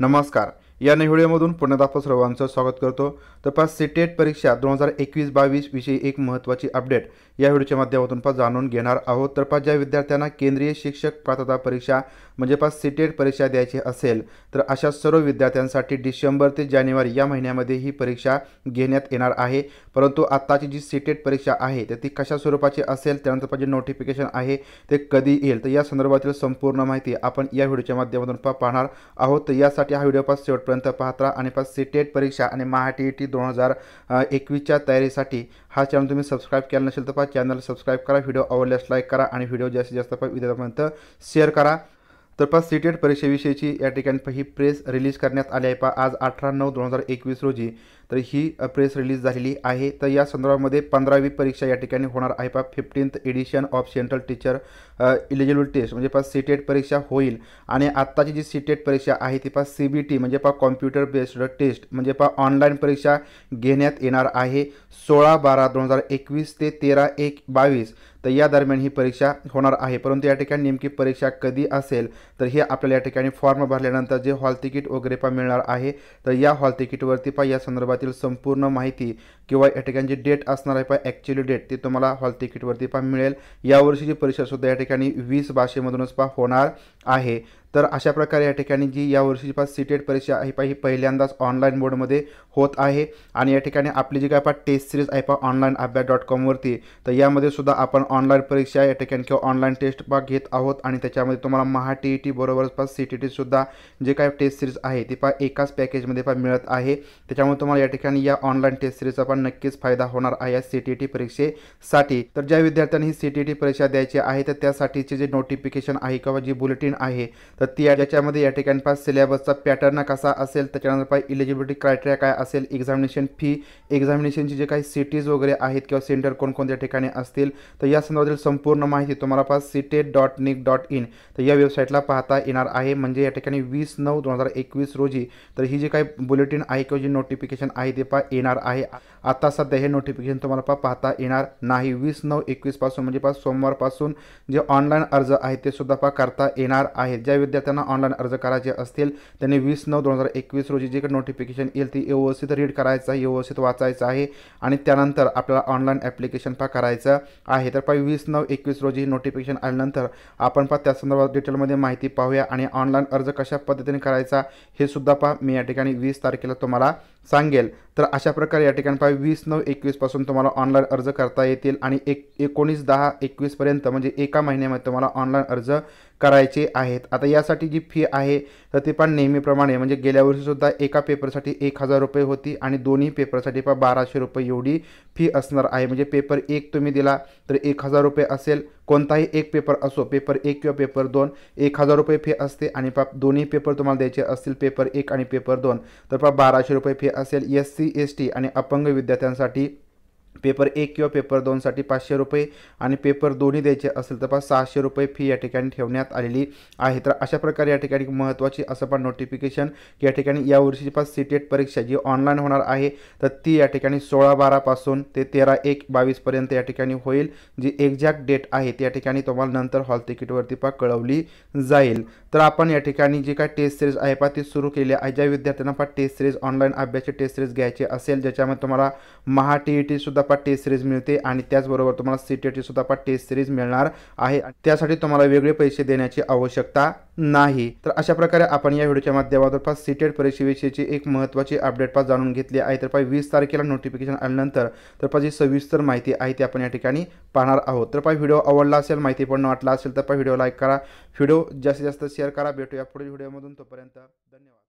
नमस्कार या व्हिडिओमधून आपण सर्वांचं स्वागत करतो तर तपास सीटेट परीक्षा दोन हजार एकवीस बावीस विषयी एक महत्त्वाची अपडेट या व्हिडिओच्या माध्यमातून पास जाणून घेणार आहोत तर पास ज्या विद्यार्थ्यांना केंद्रीय शिक्षक पात्रता परीक्षा म्हणजे पास सीटेट परीक्षा द्यायची असेल तर अशा सर्व विद्यार्थ्यांसाठी डिसेंबर ते जानेवारी या महिन्यामध्ये ही परीक्षा घेण्यात येणार आहे परंतु आत्ताची जी सीटेट परीक्षा आहे तर ती कशा स्वरूपाची असेल त्यानंतर जे नोटिफिकेशन आहे ते कधी येईल तर या संदर्भातील संपूर्ण माहिती आपण या व्हिडिओच्या माध्यमातून पाहणार आहोत तर यासाठी हा व्हिडिओ पास शेवट पर्यंत पाहता आणि पाच सी टेट परीक्षा आणि महाटी ई टी दोन हजार एकवीसच्या तयारीसाठी हा चॅनल तुम्ही सबस्क्राईब केला नसेल तर पहा चॅनल सबस्क्राईब करा व्हिडिओ आवडल्यास लाईक करा आणि व्हिडिओ जास्तीत जास्त पहा विद्यार्थ्यांपर्यंत शेअर करा तर पहा सी टेट परीक्षेविषयीची या ठिकाणी ही प्रेस रिलीज करण्यात आली आहे पहा आज अठरा नऊ दोन हजार एकवीस रोजी तर ही प्रेस रिलीज झालेली आहे तर या संदर्भामध्ये पंधरावी परीक्षा या ठिकाणी होणार आहे पा fifteenth edition of central teacher eligible test म्हणजे पा सी परीक्षा होईल आणि आत्ताची जी सी परीक्षा आहे ती पा सी बी टी म्हणजे पा कॉम्प्युटर बेस्ड टेस्ट म्हणजे पा ऑनलाईन परीक्षा घेण्यात येणार आहे सोळा बारा दोन हजार एकवीस ते तेरा एक बावीस तर या दरम्यान ही परीक्षा होणार आहे परंतु या ठिकाणी नेमकी परीक्षा कधी असेल तर हे आपल्याला या ठिकाणी फॉर्म भरल्यानंतर जे हॉल तिकीट वगैरे पा मिळणार आहे तर या हॉल तिकीटवरती पा या संदर्भात संदर्भातील संपूर्ण माहिती किंवा या ठिकाणची डेट असणार आहे पा ॲक्च्युली डेट ती तुम्हाला हॉल तिकीटवरती पहा मिळेल यावर्षीची परीक्षासुद्धा या ठिकाणी वीस भाषेमधूनच पहा होणार आहे तर अशा प्रकारे या ठिकाणी जी या वर्षीची पाच सीटेट परीक्षा आहे पा ही पहिल्यांदाच ऑनलाईन मोडमध्ये होत आहे आणि या ठिकाणी आपली जी काय पा टेस्ट सिरीज आहे पा ऑनलाईन अभ्यास डॉट कॉमवरती तर यामध्ये सुद्धा आपण ऑनलाईन परीक्षा या ठिकाणी किंवा ऑनलाईन टेस्ट पा घेत आहोत आणि त्याच्यामध्ये तुम्हाला महा टी ई टी बरोबरच पास सी टी टीसुद्धा जे काय टेस्ट सिरीज आहे ती पा एकाच पॅकेजमध्ये पा मिळत आहे त्याच्यामुळे तुम्हाला या ठिकाणी या ऑनलाईन टेस्ट सिरीजचा पण नक्कीच फायदा होणार आहे या सी टी टी परीक्षेसाठी तर ज्या विद्यार्थ्यांनी ही सी टी टी परीक्षा द्यायची आहे तर त्यासाठीचे जे नोटिफिकेशन आहे किंवा जी बुलेटिन आहे तर ती ज्याच्यामध्ये या ठिकाणी पास सिलेबसचा पॅटर्न कसा असेल त्याच्यानंतर पाय इलिजिबिलिटी क्रायटेरिया काय असेल एक्झामिनेशन फी एक्झामिनेशनची जे काही सिटीज वगैरे आहेत किंवा सेंटर कोणकोणत्या ठिकाणी असतील तर या संदर्भातील संपूर्ण माहिती तुम्हाला पास CTET dot NIC dot in तर या वेबसाईटला पाहता येणार आहे म्हणजे या ठिकाणी वीस नऊ दोन हजार एकवीस रोजी तर ही जी काही बुलेटिन आहे किंवा जी नोटिफिकेशन आहे ते पा येणार आहे आता सध्या हे नोटिफिकेशन तुम्हाला पा पाहता येणार नाही वीस नऊ एकवीसपासून म्हणजे पास सोमवारपासून जे ऑनलाईन अर्ज आहे ते सुद्धा पा करता येणार आहेत ज्या विद्यार्थ्यांना ऑनलाईन अर्ज करायचे असतील त्यांनी वीस नऊ दोन हजार एकवीस रोजी जे काही नोटिफिकेशन येईल ती व्यवस्थित रीड करायचं आहे व्यवस्थित वाचायचं आहे आणि त्यानंतर आपल्याला ऑनलाईन ॲप्लिकेशन पा करायचं आहे तर पा वीस नऊ एकवीस रोजी नोटिफिकेशन आल्यानंतर आपण पा त्या संदर्भात डिटेलमध्ये माहिती पाहूया आणि ऑनलाईन अर्ज कशा पद्धतीने करायचा हे सुद्धा पा मी या ठिकाणी वीस तारखेला तुम्हाला सांगेल तर अशा प्रकारे या ठिकाणी पाहिजे वीस नऊ एकवीसपासून तुम्हाला ऑनलाईन अर्ज करता येतील आणि एक एकोणीस दहा एकवीसपर्यंत म्हणजे एका महिन्यामध्ये तुम्हाला ऑनलाईन अर्ज करायचे आहेत आता यासाठी जी फी आहे तर ती पण नेहमीप्रमाणे म्हणजे गेल्या वर्षीसुद्धा एका पेपरसाठी एक हजार रुपये होती आणि दोन्ही पेपरसाठी पण बाराशे रुपये एवढी फी असणार आहे म्हणजे पेपर एक तुम्ही दिला तर एक हजार रुपये असेल कोणताही एक पेपर असो पेपर एक किंवा पेपर दोन एक हजार रुपये फी असते आणि पाप दोन्ही पेपर तुम्हाला द्यायचे असतील पेपर एक आणि पेपर दोन तर पाप बाराशे रुपये फी असेल एस सी एस टी आणि अपंग विद्यार्थ्यांसाठी पेपर एक किंवा पेपर दोनसाठी पाचशे रुपये आणि पेपर दोन्ही द्यायचे असेल तर सहाशे रुपये फी या ठिकाणी ठेवण्यात आलेली आहे तर अशा प्रकारे या ठिकाणी महत्त्वाची असं पण नोटिफिकेशन या ठिकाणी यावर्षीची पाच सीटेट परीक्षा जी ऑनलाईन होणार आहे तर ती या ठिकाणी सोळा बारापासून ते तेरा एक बावीसपर्यंत या ठिकाणी होईल जी एक्झॅक्ट डेट आहे त्या ठिकाणी तुम्हाला नंतर हॉल तिकीटवरती पा कळवली जाईल तर आपण या ठिकाणी जी काय टेस्ट सिरीज आहे पा ती सुरू केली आहे ज्या विद्यार्थ्यांना पण टेस्ट सिरीज ऑनलाईन अभ्यासची टेस्ट सिरीज घ्यायची असेल ज्याच्यामध्ये तुम्हाला महा टी ई सुद्धा पा टेस्ट सिरीज मिळते आणि त्याचबरोबर तुम्हाला सी टी e सुद्धा सुद्धा पा टेस्ट सिरीज मिळणार आहे त्यासाठी तुम्हाला वेगळे पैसे देण्याची आवश्यकता नाही तर अशा प्रकारे आपण या व्हिडिओच्या माध्यमातून सी सीटेड e परीक्षेविषयीची एक महत्त्वाची अपडेट पास जाणून घेतली आहे तर पाय वीस तारखेला नोटिफिकेशन आल्यानंतर तर पाच जी सविस्तर माहिती आहे ती आपण या ठिकाणी पाहणार आहोत तर पाय व्हिडिओ आवडला असेल माहिती पण वाटला असेल तर पाय व्हिडिओ लाईक करा व्हिडिओ जास्तीत जास्त शेअर करा भेटूया पुढील व्हिडिओमधून तोपर्यंत धन्यवाद